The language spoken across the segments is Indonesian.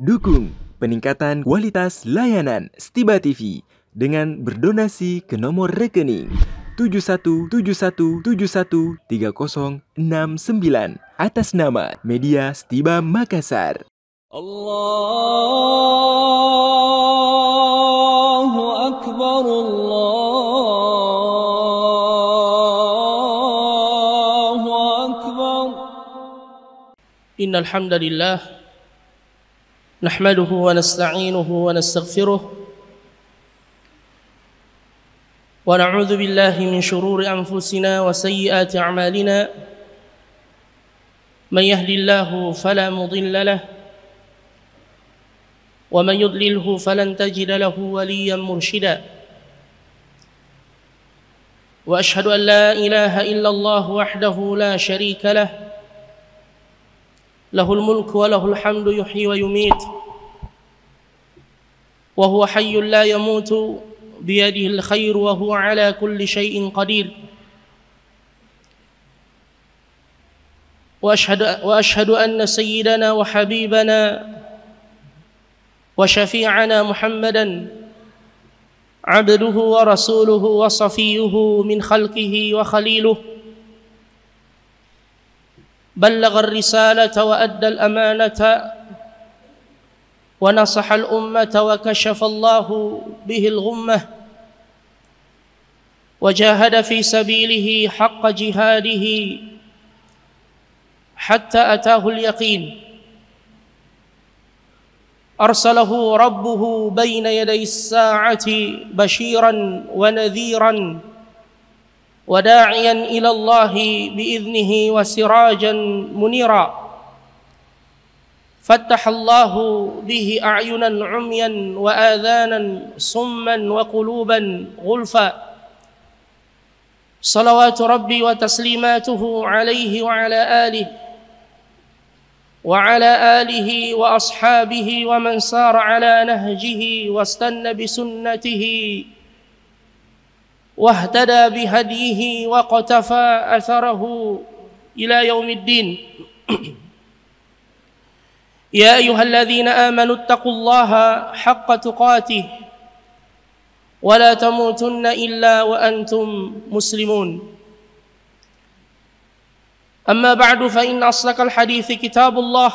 Dukung peningkatan kualitas layanan Stiba TV dengan berdonasi ke nomor rekening 7171713069 atas nama Media Stiba Makassar. Allahu Akbar Allahu Akbar Innal hamdalillah نحمده ونستعينه ونستغفره ونعوذ بالله من شرور أنفسنا وسيئات أعمالنا من يهد الله فلا مضل له ومن يضلله فلن تجد له وليا مرشدا وأشهد أن لا إله إلا الله وحده لا شريك له له الملك وله الحمد يحيي ويميت وهو حي لا يموت بيده الخير وهو على كل شيء قدير واشهد واشهد ان سيدنا وحبيبنا وشفيعنا محمدا عبده ورسوله وصفيه من خلقه وخليله بلغ الرساله وادى الامانه ونصح الأمة وكشف الله به الغمة وجاهد في سبيله حق جهاده حتى أتاه اليقين أرسله ربه بين يدي الساعة بشيرا ونذيرا وداعيا إلى الله بإذنه وسراجا منيرا فتح الله به اعينا عميا واذانا صما وقلوبا غلفا صلوات ربي وتسليماته عليه وعلى اله وعلى اله واصحابه ومن سار على نهجه واستنى بسنته واهتدى بهديه وقتفى اثره الى يوم الدين يا ايها الذين امنوا اتقوا الله حق تقاته ولا تموتن الا وانتم مسلمون اما بعد فان اصدق الحديث كتاب الله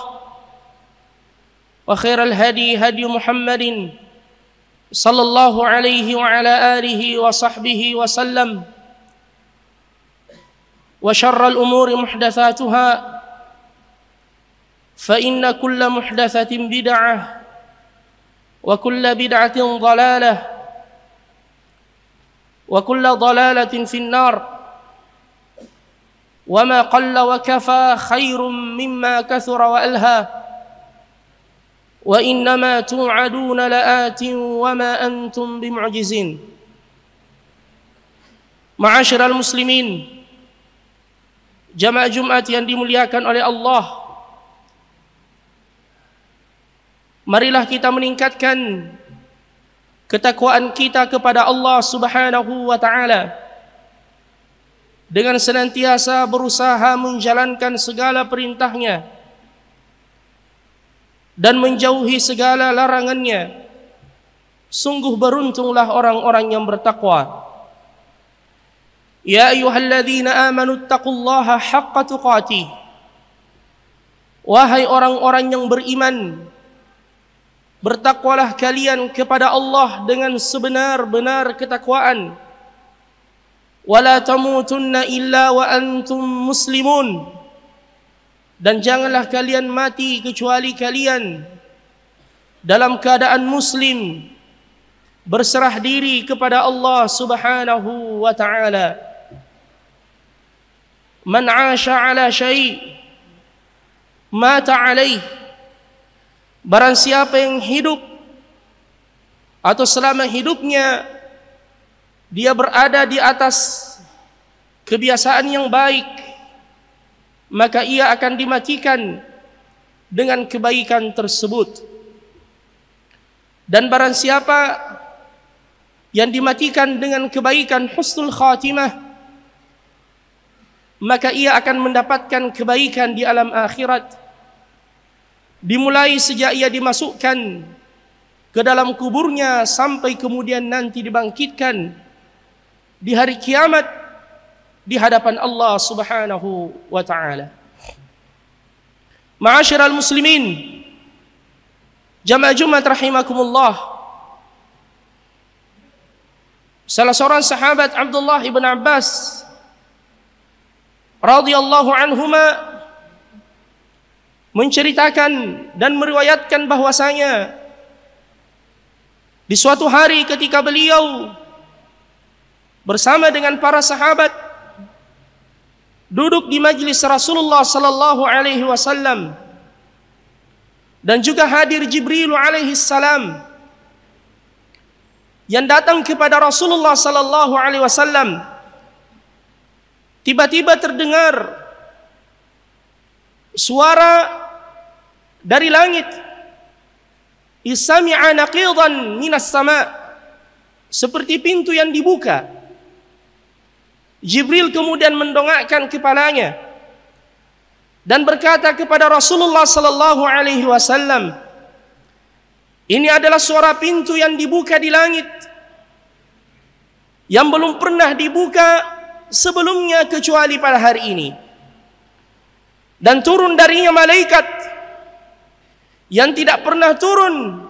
وخير الهدي هدي محمد صلى الله عليه وعلى اله وصحبه وسلم وشر الامور محدثاتها فإن كل محدثة بدعة وكل بدعة ضلالة وكل ضلالة في النار وما قل وكفى خير مما كثر وألهى وإنما توعدون لآت وما أنتم بمعجزين معاشر المسلمين جمع جمعة يندم dimuliakan على الله Marilah kita meningkatkan ketakwaan kita kepada Allah Subhanahu wa taala dengan senantiasa berusaha menjalankan segala perintahnya dan menjauhi segala larangannya. Sungguh beruntunglah orang-orang yang bertakwa. Ya ayyuhalladzina amanu taqullaha haqqa tuqatih. Wahai orang-orang yang beriman, bertakwalah kalian kepada Allah dengan sebenar-benar ketakwaan. Wala tamutunna illa wa antum muslimun. Dan janganlah kalian mati kecuali kalian dalam keadaan muslim berserah diri kepada Allah Subhanahu wa taala. Man 'asha 'ala syai' mata 'alaihi Barang siapa yang hidup atau selama hidupnya dia berada di atas kebiasaan yang baik, maka ia akan dimatikan dengan kebaikan tersebut. Dan barang siapa yang dimatikan dengan kebaikan husnul khatimah, maka ia akan mendapatkan kebaikan di alam akhirat dimulai sejak ia dimasukkan ke dalam kuburnya sampai kemudian nanti dibangkitkan di hari kiamat di hadapan Allah Subhanahu wa taala. Ma'asyiral muslimin, jamaah Jumat rahimakumullah. Salah seorang sahabat Abdullah ibn Abbas radhiyallahu anhuma menceritakan dan meriwayatkan bahwasanya di suatu hari ketika beliau bersama dengan para sahabat duduk di majlis Rasulullah sallallahu alaihi wasallam dan juga hadir Jibril alaihi salam yang datang kepada Rasulullah sallallahu alaihi wasallam tiba-tiba terdengar suara dari langit. Isami'a naqidan minas sama. Seperti pintu yang dibuka. Jibril kemudian mendongakkan kepalanya dan berkata kepada Rasulullah sallallahu alaihi wasallam, "Ini adalah suara pintu yang dibuka di langit yang belum pernah dibuka sebelumnya kecuali pada hari ini." Dan turun darinya malaikat yang tidak pernah turun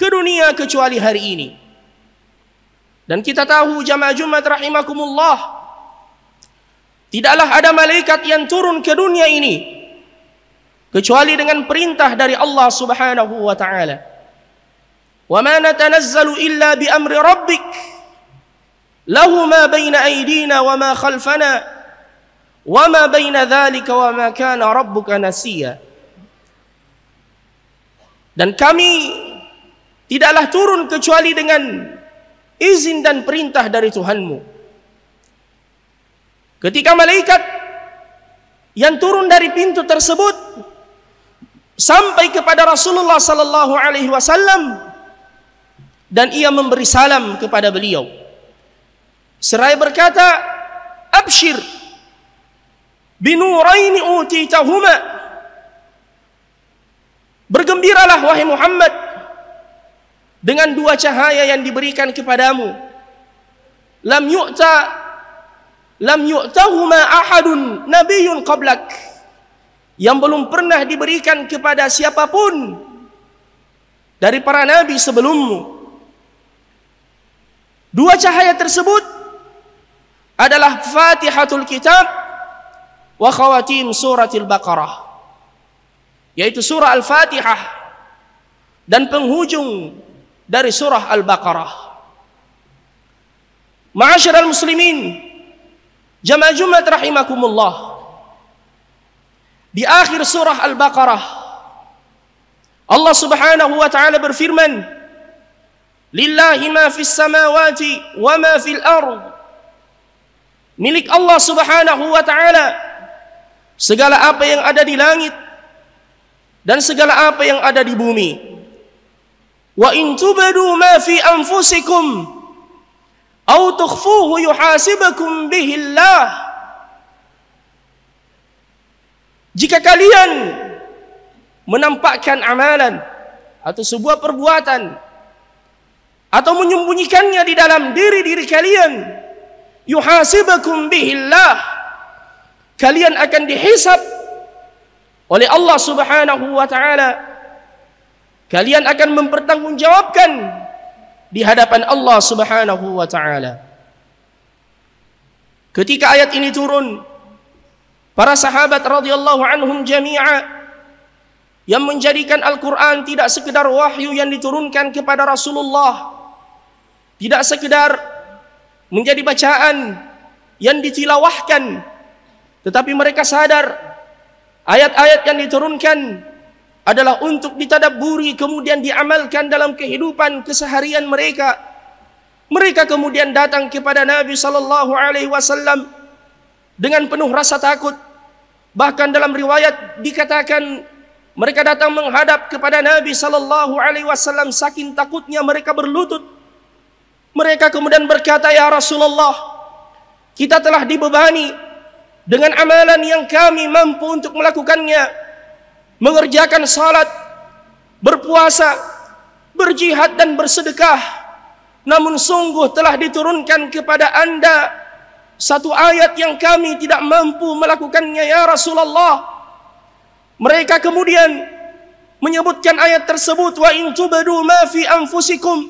ke dunia kecuali hari ini. Dan kita tahu jamaah Jumat rahimakumullah tidaklah ada malaikat yang turun ke dunia ini kecuali dengan perintah dari Allah Subhanahu wa taala. Wa ma natanazzalu illa bi amri rabbik lahu ma baina aydina wa ma khalfana wa ma baina dhalika wa ma kana rabbuka nasiya. dan kami tidaklah turun kecuali dengan izin dan perintah dari Tuhanmu. Ketika malaikat yang turun dari pintu tersebut sampai kepada Rasulullah sallallahu alaihi wasallam dan ia memberi salam kepada beliau. Seraya berkata, "Abshir binuraini utitahuma." Bergembiralah wahai Muhammad dengan dua cahaya yang diberikan kepadamu. Lam yu'ta lam yu'tahuma ahadun nabiyyun qablak yang belum pernah diberikan kepada siapapun dari para nabi sebelummu. Dua cahaya tersebut adalah Fatihatul Kitab wa khawatim suratil Baqarah yaitu surah Al-Fatihah dan penghujung dari surah Al-Baqarah. Ma'asyiral muslimin, jamaah Jumat rahimakumullah. Di akhir surah Al-Baqarah Allah Subhanahu wa taala berfirman, "Lillahi ma fis samawati wa ma fil ard." Milik Allah Subhanahu wa taala segala apa yang ada di langit dan segala apa yang ada di bumi. Wa in tubadu ma fi anfusikum aw tukhfuhu yuhasibukum bihi Allah. Jika kalian menampakkan amalan atau sebuah perbuatan atau menyembunyikannya di dalam diri-diri kalian, yuhasibukum bihi Allah. Kalian akan dihisab oleh Allah Subhanahu wa taala kalian akan mempertanggungjawabkan di hadapan Allah Subhanahu wa taala ketika ayat ini turun para sahabat radhiyallahu anhum jami'a yang menjadikan Al-Quran tidak sekedar wahyu yang diturunkan kepada Rasulullah tidak sekedar menjadi bacaan yang ditilawahkan tetapi mereka sadar Ayat-ayat yang diturunkan adalah untuk ditadaburi kemudian diamalkan dalam kehidupan keseharian mereka. Mereka kemudian datang kepada Nabi Shallallahu alaihi wasallam dengan penuh rasa takut. Bahkan dalam riwayat dikatakan mereka datang menghadap kepada Nabi Shallallahu alaihi wasallam saking takutnya mereka berlutut. Mereka kemudian berkata, "Ya Rasulullah, kita telah dibebani dengan amalan yang kami mampu untuk melakukannya, mengerjakan salat, berpuasa, berjihad dan bersedekah. Namun sungguh telah diturunkan kepada Anda satu ayat yang kami tidak mampu melakukannya ya Rasulullah. Mereka kemudian menyebutkan ayat tersebut wa in tubdu ma fi anfusikum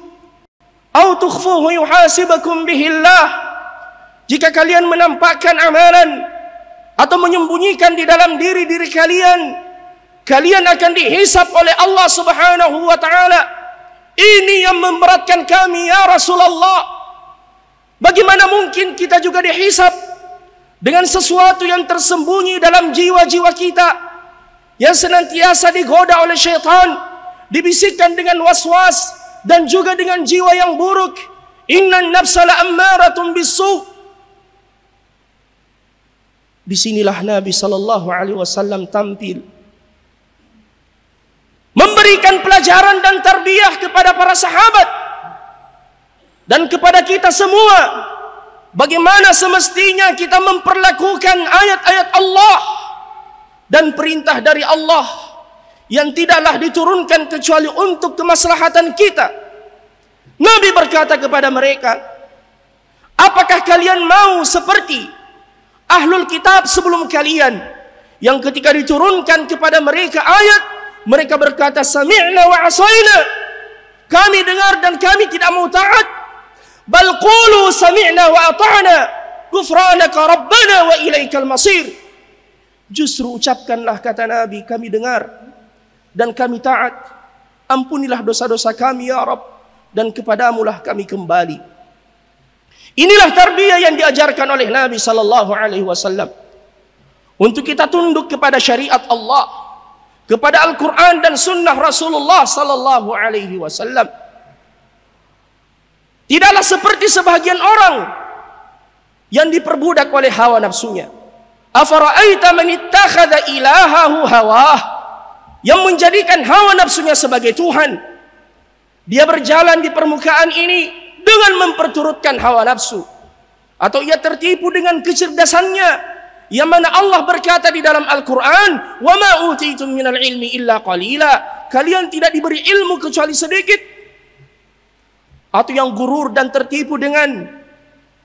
aw tukhfuhu bihi bihillah. Jika kalian menampakkan amalan atau menyembunyikan di dalam diri-diri kalian kalian akan dihisap oleh Allah Subhanahu wa taala ini yang memberatkan kami ya Rasulullah bagaimana mungkin kita juga dihisap dengan sesuatu yang tersembunyi dalam jiwa-jiwa kita yang senantiasa digoda oleh syaitan dibisikkan dengan was-was dan juga dengan jiwa yang buruk innan nafsala ammaratun bisu' Di sinilah Nabi sallallahu alaihi wasallam tampil memberikan pelajaran dan tarbiyah kepada para sahabat dan kepada kita semua bagaimana semestinya kita memperlakukan ayat-ayat Allah dan perintah dari Allah yang tidaklah diturunkan kecuali untuk kemaslahatan kita. Nabi berkata kepada mereka, "Apakah kalian mau seperti Ahlul kitab sebelum kalian yang ketika diturunkan kepada mereka ayat mereka berkata sami'na wa asaina kami dengar dan kami tidak mau taat bal qulu sami'na wa ata'na ghufranaka rabbana wa ilaikal masir justru ucapkanlah kata nabi kami dengar dan kami taat ampunilah dosa-dosa kami ya rab dan kepadamulah kami kembali Inilah tarbiyah yang diajarkan oleh Nabi sallallahu alaihi wasallam. Untuk kita tunduk kepada syariat Allah, kepada Al-Qur'an dan sunnah Rasulullah sallallahu alaihi wasallam. Tidaklah seperti sebahagian orang yang diperbudak oleh hawa nafsunya. Afara'aita man ittakhadha ilahahu hawah? Yang menjadikan hawa nafsunya sebagai tuhan. Dia berjalan di permukaan ini dengan memperturutkan hawa nafsu atau ia tertipu dengan kecerdasannya yang mana Allah berkata di dalam Al-Quran wa ma utitum minal ilmi illa qalila kalian tidak diberi ilmu kecuali sedikit atau yang gurur dan tertipu dengan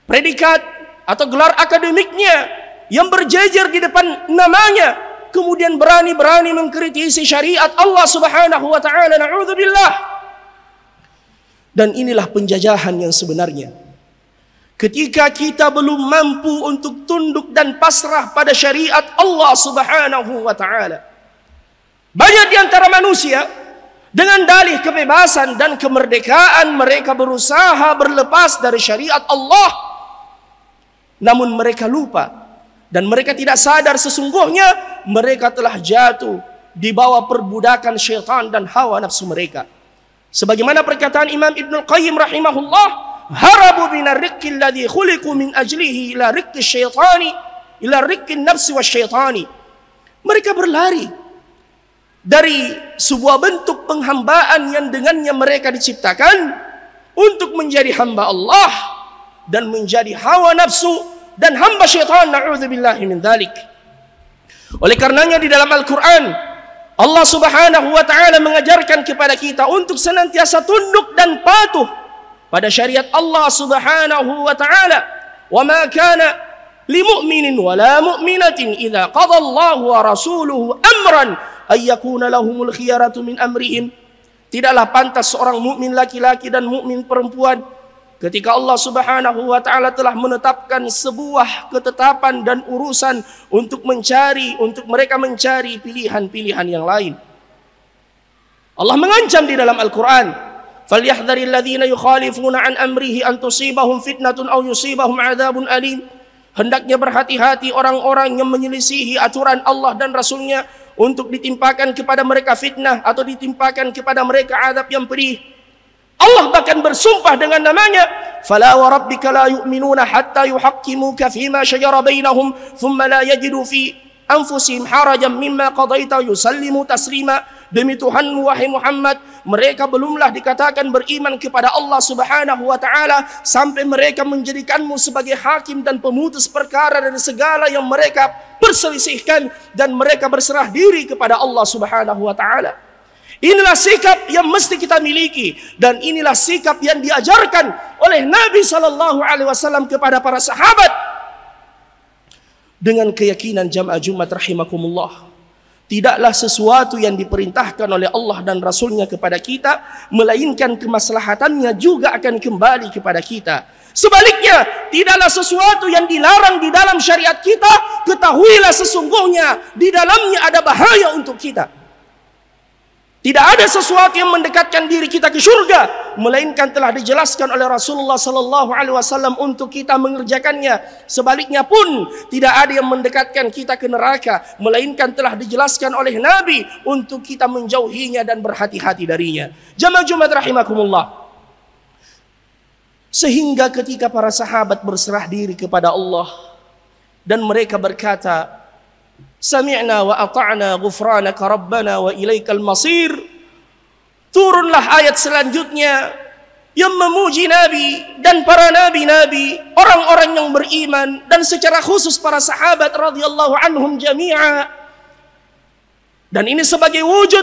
predikat atau gelar akademiknya yang berjejer di depan namanya kemudian berani-berani mengkritisi syariat Allah Subhanahu wa taala naudzubillah Dan inilah penjajahan yang sebenarnya. Ketika kita belum mampu untuk tunduk dan pasrah pada syariat Allah Subhanahu wa taala. Banyak di antara manusia dengan dalih kebebasan dan kemerdekaan mereka berusaha berlepas dari syariat Allah. Namun mereka lupa dan mereka tidak sadar sesungguhnya mereka telah jatuh di bawah perbudakan syaitan dan hawa nafsu mereka. Sebagaimana perkataan Imam Ibn Qayyim rahimahullah, harabu min ar-riqqi alladhi min ajlihi ila riqqi syaitani ila riqqi nafsi syaitani. Mereka berlari dari sebuah bentuk penghambaan yang dengannya mereka diciptakan untuk menjadi hamba Allah dan menjadi hawa nafsu dan hamba syaitan naudzubillahi min Oleh karenanya di dalam Al-Qur'an Allah Subhanahu wa taala mengajarkan kepada kita untuk senantiasa tunduk dan patuh pada syariat Allah Subhanahu wa taala. Wa ma kana li mu'minin wa la mu'minatin idza qadallahu wa rasuluhu amran ay lahumul khiyaratu min amrihim. Tidaklah pantas seorang mukmin laki-laki dan mukmin perempuan Ketika Allah Subhanahu wa taala telah menetapkan sebuah ketetapan dan urusan untuk mencari untuk mereka mencari pilihan-pilihan yang lain. Allah mengancam di dalam Al-Qur'an, "Falyahdharil ladzina yukhalifuna an amrihi an tusibahum fitnatun aw yusibahum adzabun alim." Hendaknya berhati-hati orang-orang yang menyelisihi aturan Allah dan Rasulnya untuk ditimpakan kepada mereka fitnah atau ditimpakan kepada mereka adab yang pedih. Allah bahkan bersumpah dengan namanya فلا وربك لا يؤمنون حتى يحكموك فيما شجر بينهم ثم لا يجدوا في أنفسهم حرجا مما قضيت يسلموا تسليما demi Tuhan wahai Muhammad mereka belumlah dikatakan beriman kepada Allah Subhanahu wa taala sampai mereka menjadikanmu sebagai hakim dan pemutus perkara dari segala yang mereka perselisihkan dan mereka berserah diri kepada Allah Subhanahu wa taala Inilah sikap yang mesti kita miliki dan inilah sikap yang diajarkan oleh Nabi sallallahu alaihi wasallam kepada para sahabat. Dengan keyakinan jamaah Jumat rahimakumullah, tidaklah sesuatu yang diperintahkan oleh Allah dan Rasulnya kepada kita, melainkan kemaslahatannya juga akan kembali kepada kita. Sebaliknya, tidaklah sesuatu yang dilarang di dalam syariat kita, ketahuilah sesungguhnya di dalamnya ada bahaya untuk kita. Tidak ada sesuatu yang mendekatkan diri kita ke surga melainkan telah dijelaskan oleh Rasulullah sallallahu alaihi wasallam untuk kita mengerjakannya. Sebaliknya pun tidak ada yang mendekatkan kita ke neraka melainkan telah dijelaskan oleh Nabi untuk kita menjauhinya dan berhati-hati darinya. Jamaah Jumat rahimakumullah. Sehingga ketika para sahabat berserah diri kepada Allah dan mereka berkata, Sami'na wa ata'na ghufranaka rabbana wa ilaikal masir. Turunlah ayat selanjutnya yang memuji Nabi dan para nabi-nabi, orang-orang yang beriman dan secara khusus para sahabat radhiyallahu anhum jami'a. Dan ini sebagai wujud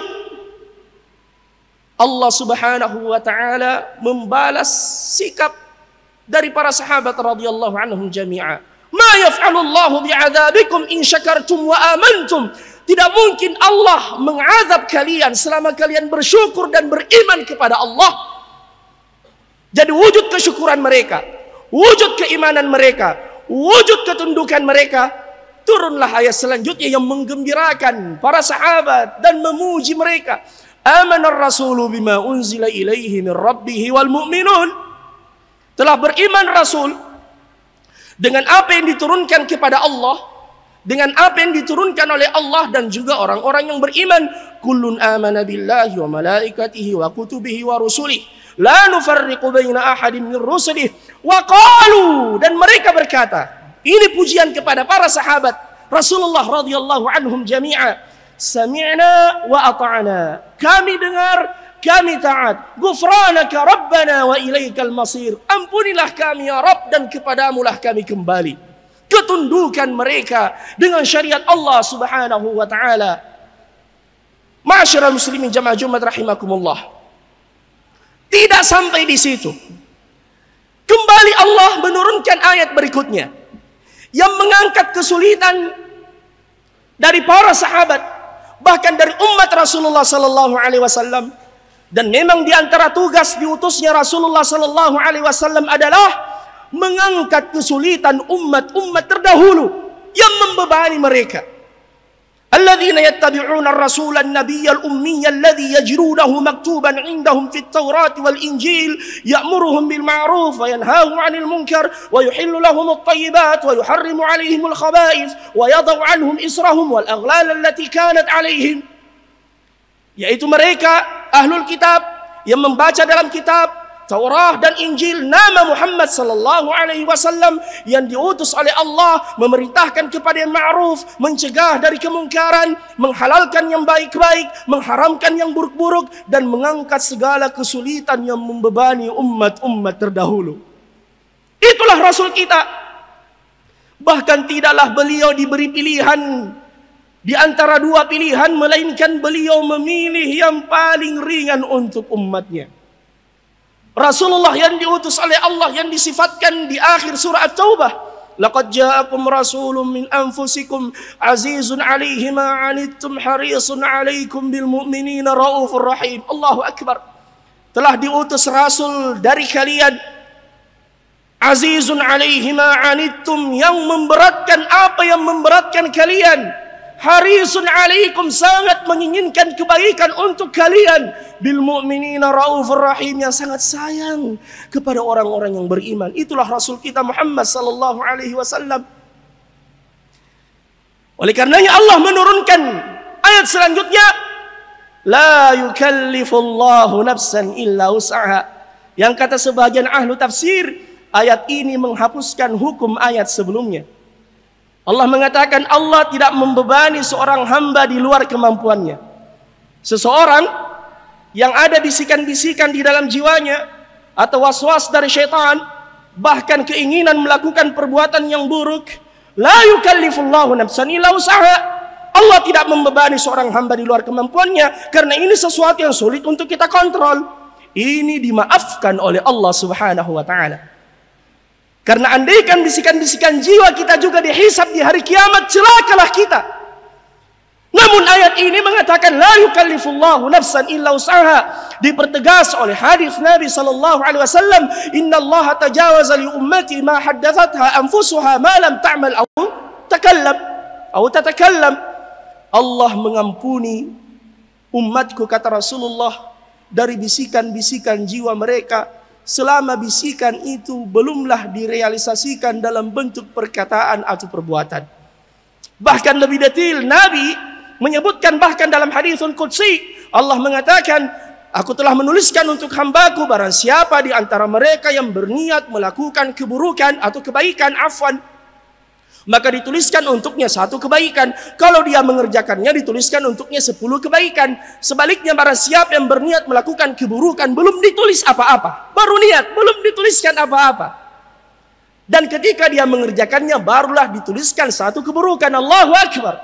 Allah Subhanahu wa taala membalas sikap dari para sahabat radhiyallahu anhum jami'a. Ma yaf'alullahu bi'adzabikum in syakartum wa amantum. Tidak mungkin Allah mengazab kalian selama kalian bersyukur dan beriman kepada Allah. Jadi wujud kesyukuran mereka, wujud keimanan mereka, wujud ketundukan mereka, turunlah ayat selanjutnya yang menggembirakan para sahabat dan memuji mereka. Amanar rasulu bima unzila ilaihi min wal mu'minun. Telah beriman rasul dengan apa yang diturunkan kepada Allah dengan apa yang diturunkan oleh Allah dan juga orang-orang yang beriman kullun amana billahi wa malaikatihi wa kutubihi wa rusulih la nufarriqu baina ahadin min rusulih wa qalu dan mereka berkata ini pujian kepada para sahabat Rasulullah radhiyallahu anhum jami'a sami'na wa ata'na kami dengar kami taat. Gufranaka Rabbana wa ilaikal masir. Ampunilah kami ya Rabb dan kepadamulah kami kembali. Ketundukan mereka dengan syariat Allah subhanahu wa ta'ala. Masyarakat muslimin jamaah Jumat rahimakumullah. Tidak sampai di situ. Kembali Allah menurunkan ayat berikutnya. Yang mengangkat kesulitan dari para sahabat bahkan dari umat Rasulullah sallallahu alaihi wasallam Dan memang di antara tugas diutusnya Rasulullah sallallahu alaihi wasallam adalah mengangkat kesulitan umat-umat terdahulu yang membebani mereka. Alladzina yattabi'una ar-rasula an-nabiyya al-ummiyya alladhi yajrunahu maktuban 'indahum fit tawrat wal injil ya'muruhum bil ma'ruf wa yanhahum 'anil munkar wa yuhillu lahum at-tayyibat wa yuharrimu 'alayhim al-khaba'ith wa yadh'u 'anhum israhum wal aghlal allati kanat 'alayhim yaitu mereka ahlul kitab yang membaca dalam kitab Taurat dan Injil nama Muhammad sallallahu alaihi wasallam yang diutus oleh Allah memerintahkan kepada yang ma'ruf, mencegah dari kemungkaran, menghalalkan yang baik-baik, mengharamkan yang buruk-buruk dan mengangkat segala kesulitan yang membebani umat-umat terdahulu. Itulah rasul kita. Bahkan tidaklah beliau diberi pilihan di antara dua pilihan melainkan beliau memilih yang paling ringan untuk umatnya. Rasulullah yang diutus oleh Allah yang disifatkan di akhir surah At-Taubah, "Laqad ja'akum rasulun min anfusikum azizun 'alaihi ma 'anittum harisun 'alaikum bil mu'minina raufur rahim." Allahu akbar. Telah diutus rasul dari kalian Azizun 'alaihi ma 'anittum yang memberatkan apa yang memberatkan kalian harisun alaikum sangat menginginkan kebaikan untuk kalian bil mu'minina raufur rahim yang sangat sayang kepada orang-orang yang beriman itulah rasul kita Muhammad sallallahu alaihi wasallam oleh karenanya Allah menurunkan ayat selanjutnya la yukallifullahu nafsan illa usaha yang kata sebagian ahlu tafsir ayat ini menghapuskan hukum ayat sebelumnya Allah mengatakan Allah tidak membebani seorang hamba di luar kemampuannya. Seseorang yang ada bisikan-bisikan di dalam jiwanya atau was-was dari syaitan, bahkan keinginan melakukan perbuatan yang buruk, la yukallifullahu nafsan illa usaha. Allah tidak membebani seorang hamba di luar kemampuannya karena ini sesuatu yang sulit untuk kita kontrol. Ini dimaafkan oleh Allah Subhanahu wa taala. Karena andaikan bisikan-bisikan jiwa kita juga dihisap di hari kiamat, celakalah kita. Namun ayat ini mengatakan la yukallifullahu nafsan illa usaha dipertegas oleh hadis Nabi sallallahu alaihi wasallam innallaha tajawaza li ummati ma haddatsatha anfusuha ma lam ta'mal aw takallam aw tatakallam Allah mengampuni umatku kata Rasulullah dari bisikan-bisikan jiwa mereka selama bisikan itu belumlah direalisasikan dalam bentuk perkataan atau perbuatan. Bahkan lebih detail, Nabi menyebutkan bahkan dalam hadis Qudsi, Allah mengatakan, Aku telah menuliskan untuk hambaku barang siapa di antara mereka yang berniat melakukan keburukan atau kebaikan afwan maka dituliskan untuknya satu kebaikan. Kalau dia mengerjakannya dituliskan untuknya sepuluh kebaikan. Sebaliknya para siap yang berniat melakukan keburukan belum ditulis apa-apa. Baru niat, belum dituliskan apa-apa. Dan ketika dia mengerjakannya barulah dituliskan satu keburukan. Allahu Akbar.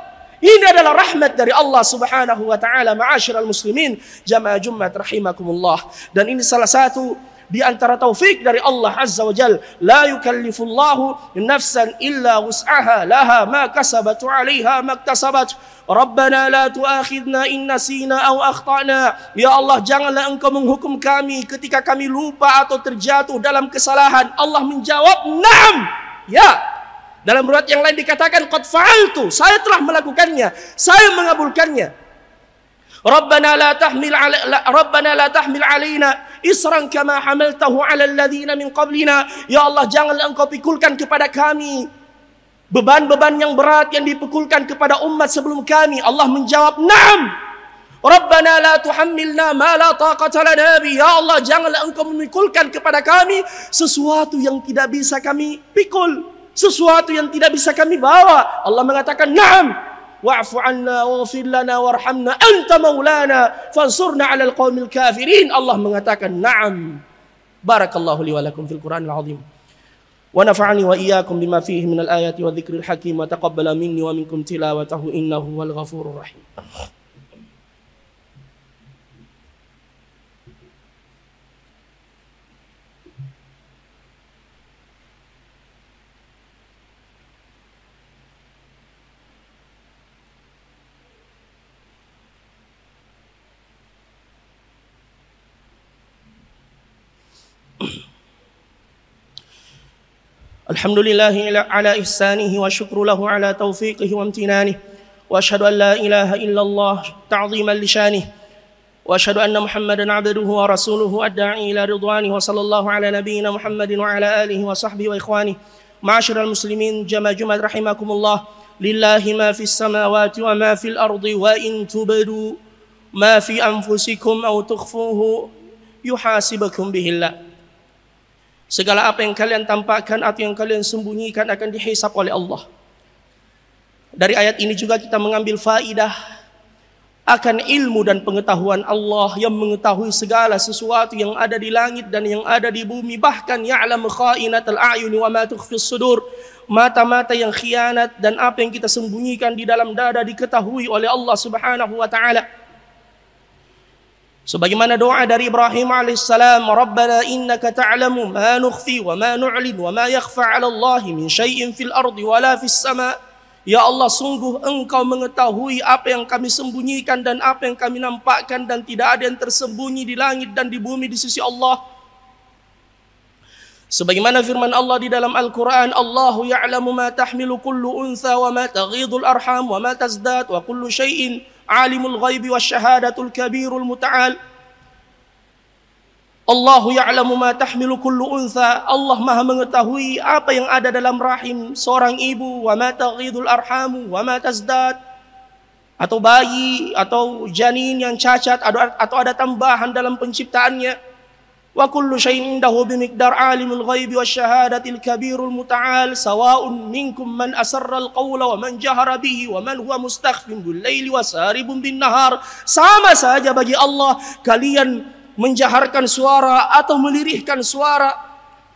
Ini adalah rahmat dari Allah Subhanahu wa taala ma'asyiral muslimin jama'a Jumat rahimakumullah. Dan ini salah satu di antara taufik dari Allah Azza wa Jal la yukallifullahu nafsan illa usa'ha. laha ma kasabat 'alayha ma iktasabat Rabbana la tuakhidna inna sina au akhtana ya Allah janganlah engkau menghukum kami ketika kami lupa atau terjatuh dalam kesalahan Allah menjawab na'am ya dalam riwayat yang lain dikatakan qad fa'altu saya telah melakukannya saya mengabulkannya ربنا لا تحمل على ربنا لا تحمل علينا isran kama hamaltahu 'alal ladzina min qablina ya Allah jangan engkau pikulkan kepada kami beban-beban yang berat yang dipikulkan kepada umat sebelum kami Allah menjawab na'am Rabbana la tuhammilna ma la taqata lana bi ya Allah janganlah engkau memikulkan kepada kami sesuatu yang tidak bisa kami pikul sesuatu yang tidak bisa kami bawa Allah mengatakan na'am واعف عنا واغفر لنا وارحمنا أنت مولانا فانصرنا على القوم الكافرين الله mengatakan نعم بارك الله لي ولكم في القرآن العظيم ونفعني وإياكم بما فيه من الآيات والذكر الحكيم وتقبل مني ومنكم تلاوته إنه هو الغفور الرحيم الحمد لله على إحسانه وشكر له على توفيقه وامتنانه وأشهد أن لا إله إلا الله تعظيما لشانه وأشهد أن محمدا عبده ورسوله الداعي إلى رضوانه وصلى الله على نبينا محمد وعلى آله وصحبه وإخوانه معاشر المسلمين جمع جمع رحمكم الله لله ما في السماوات وما في الأرض وإن تبدوا ما في أنفسكم أو تخفوه يحاسبكم به الله Segala apa yang kalian tampakkan atau yang kalian sembunyikan akan dihisap oleh Allah. Dari ayat ini juga kita mengambil faidah akan ilmu dan pengetahuan Allah yang mengetahui segala sesuatu yang ada di langit dan yang ada di bumi bahkan ya'lamu kha'inatal a'yuni wa ma tukhfis sudur mata-mata yang khianat dan apa yang kita sembunyikan di dalam dada diketahui oleh Allah Subhanahu wa taala. Sebagaimana doa dari Ibrahim alaihissalam, "Rabbana innaka ta'lamu ma nukhfi wa ma nu'lin wa ma yakhfa 'ala Allahi min syai'in fil ardi wa la fis sama'." Ya Allah, sungguh Engkau mengetahui apa yang kami sembunyikan dan apa yang kami nampakkan dan tidak ada yang tersembunyi di langit dan di bumi di sisi Allah. Sebagaimana firman Allah di dalam Al-Quran, Allahu ya'lamu ma tahmilu kullu untha wa ma taghidul arham wa ma tazdad wa kullu syai'in alimul ghaibi wasyahadatul kabirul muta'al Allahu ya'lamu ma tahmilu kullu untha Allah maha mengetahui apa yang ada dalam rahim seorang ibu wa ma taghidul arhamu wa atau bayi atau janin yang cacat atau ada tambahan dalam penciptaannya وكل شيء عنده بمقدار عالم الغيب والشهادة الكبير المتعال سواء منكم من أسر القول ومن جهر به ومن هو مستخف بالليل وسارب بالنهار sama saja bagi Allah kalian menjaharkan suara atau melirihkan suara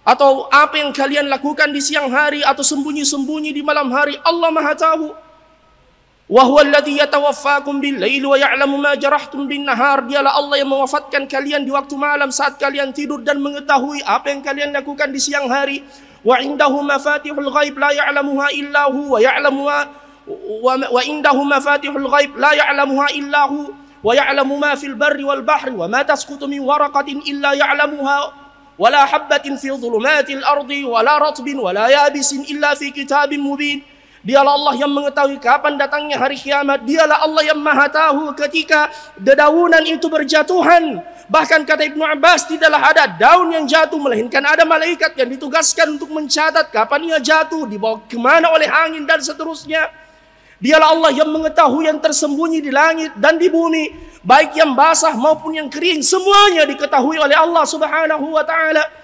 atau apa yang kalian lakukan di siang hari atau sembunyi-sembunyi di malam hari Allah Maha tahu وهو الذي يتوفاكم بالليل ويعلم ما جرحتم بالنهار jarahtum bin nahar. Dialah Allah yang mewafatkan kalian di waktu malam saat kalian tidur dan mengetahui apa yang kalian lakukan di siang hari. Wa indahu mafatihul ghaib la ya'lamuha illa hu wa ya'lamu wa wa indahu mafatihul ghaib la ya'lamuha illa hu wa ya'lamu ma fil barri wal bahri wa ma tasqutu min waraqatin illa ya'lamuha wa la habatin fi dhulumatil ardi wa la ratbin wa la yabisin illa fi kitabim mubin Dialah Allah yang mengetahui kapan datangnya hari kiamat. Dialah Allah yang maha tahu ketika dedaunan itu berjatuhan. Bahkan kata Ibn Abbas tidaklah ada daun yang jatuh melainkan ada malaikat yang ditugaskan untuk mencatat kapan ia jatuh, dibawa ke mana oleh angin dan seterusnya. Dialah Allah yang mengetahui yang tersembunyi di langit dan di bumi, baik yang basah maupun yang kering, semuanya diketahui oleh Allah Subhanahu wa taala.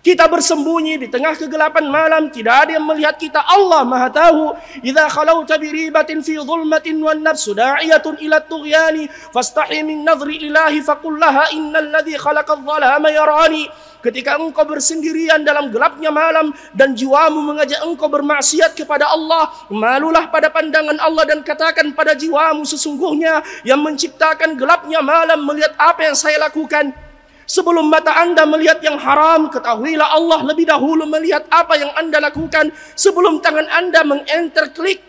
Kita bersembunyi di tengah kegelapan malam, tidak ada yang melihat kita. Allah Maha Tahu. Idza Khalau Tabiri Batin fi dhulmatin wan nafsu da'iyatun ila tughyani fastahi min nadri ilahi faqul laha innal ladzi khalaqa dhalama yarani. Ketika engkau bersendirian dalam gelapnya malam dan jiwamu mengajak engkau bermaksiat kepada Allah, malulah pada pandangan Allah dan katakan pada jiwamu sesungguhnya yang menciptakan gelapnya malam melihat apa yang saya lakukan. Sebelum mata Anda melihat yang haram, ketahuilah Allah lebih dahulu melihat apa yang Anda lakukan sebelum tangan Anda mengenter klik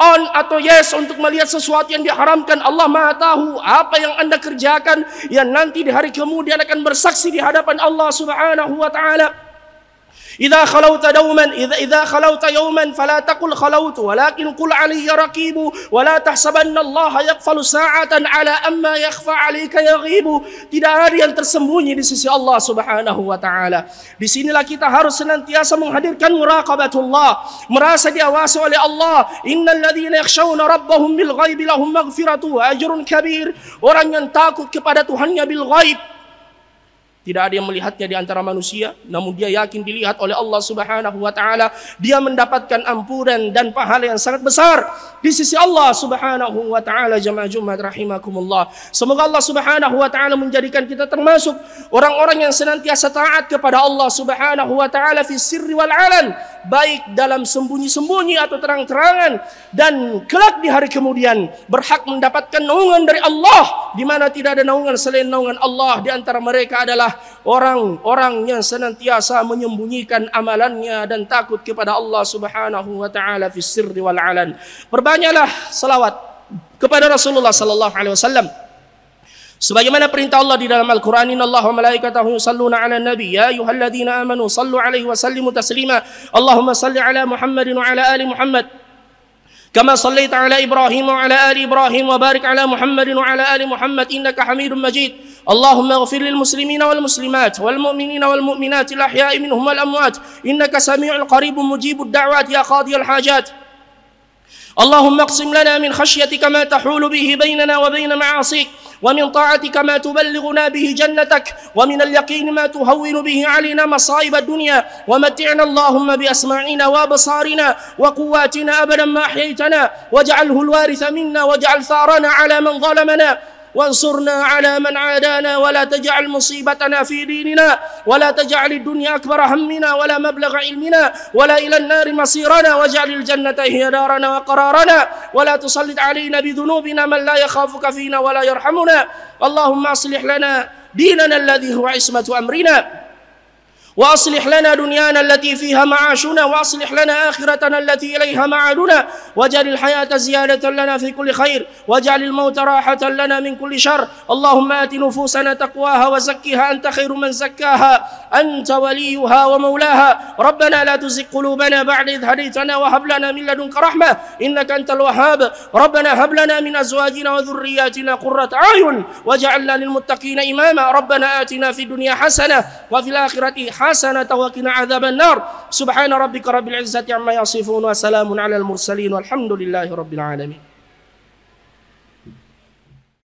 on atau yes untuk melihat sesuatu yang diharamkan Allah Maha tahu apa yang Anda kerjakan yang nanti di hari kemudian akan bersaksi di hadapan Allah Subhanahu wa taala. إذا خلوت دوما إذا, إذا خلوت يوما فلا تقل خلوت ولكن قل علي رقيب ولا تحسبن الله yakfalu ساعة على أما يخفى عليك يغيب Tidak ada yang tersembunyi di sisi Allah Subhanahu wa taala. Di sinilah kita harus senantiasa menghadirkan muraqabatullah, merasa diawasi oleh Allah. Innal ladzina yakhshawna rabbahum bil ghaibi lahum maghfiratu wa ajrun kabir. Orang yang takut kepada Tuhannya bil ghaib Tidak ada yang melihatnya di antara manusia, namun dia yakin dilihat oleh Allah Subhanahu wa taala. Dia mendapatkan ampunan dan pahala yang sangat besar di sisi Allah Subhanahu wa taala. Jumat rahimakumullah. Semoga Allah Subhanahu wa taala menjadikan kita termasuk orang-orang yang senantiasa taat kepada Allah Subhanahu wa taala fi sirri wal alan, baik dalam sembunyi-sembunyi atau terang-terangan dan kelak di hari kemudian berhak mendapatkan naungan dari Allah di mana tidak ada naungan selain naungan Allah di antara mereka adalah orang-orang yang senantiasa menyembunyikan amalannya dan takut kepada Allah Subhanahu wa taala fi sirri wal alan. Perbanyaklah selawat kepada Rasulullah sallallahu alaihi wasallam. Sebagaimana perintah Allah di dalam Al-Quran, Inna Allah wa malaikatahu yusalluna ala nabi, Ya yuhalladina amanu, sallu alaihi wa sallimu taslima, Allahumma salli ala Muhammadin wa ala ali Muhammad, Kama كما صليت على ابراهيم وعلى ال ابراهيم وبارك على محمد 'ala ali Muhammad. Innaka حميد majid. اللهم اغفر للمسلمين والمسلمات والمؤمنين والمؤمنات الأحياء منهم والأموات إنك سميع قريب مجيب الدعوات يا قاضي الحاجات اللهم اقسم لنا من خشيتك ما تحول به بيننا وبين معاصيك ومن طاعتك ما تبلغنا به جنتك ومن اليقين ما تهون به علينا مصائب الدنيا ومتعنا اللهم بأسماعنا وأبصارنا وقواتنا أبدا ما أحييتنا واجعله الوارث منا واجعل ثارنا على من ظلمنا وانصرنا على من عادانا ولا تجعل مصيبتنا في ديننا ولا تجعل الدنيا أكبر همنا ولا مبلغ علمنا ولا إلى النار مصيرنا واجعل الجنة هي دارنا وقرارنا ولا تسلط علينا بذنوبنا من لا يخافك فينا ولا يرحمنا اللهم أصلح لنا ديننا الذي هو عصمة أمرنا وأصلح لنا دنيانا التي فيها معاشنا وأصلح لنا آخرتنا التي إليها معادنا واجعل الحياة زيادة لنا في كل خير واجعل الموت راحة لنا من كل شر اللهم آت نفوسنا تقواها وزكها أنت خير من زكاها أنت وليها ومولاها ربنا لا تزغ قلوبنا بعد إذ هديتنا وهب لنا من لدنك رحمة إنك أنت الوهاب ربنا هب لنا من أزواجنا وذرياتنا قرة أعين واجعلنا للمتقين إماما ربنا آتنا في الدنيا حسنة وفي الآخرة حسنة الحسنة وقنا عذاب النار سبحان ربك رب العزة عما يصفون وسلام على المرسلين والحمد لله رب العالمين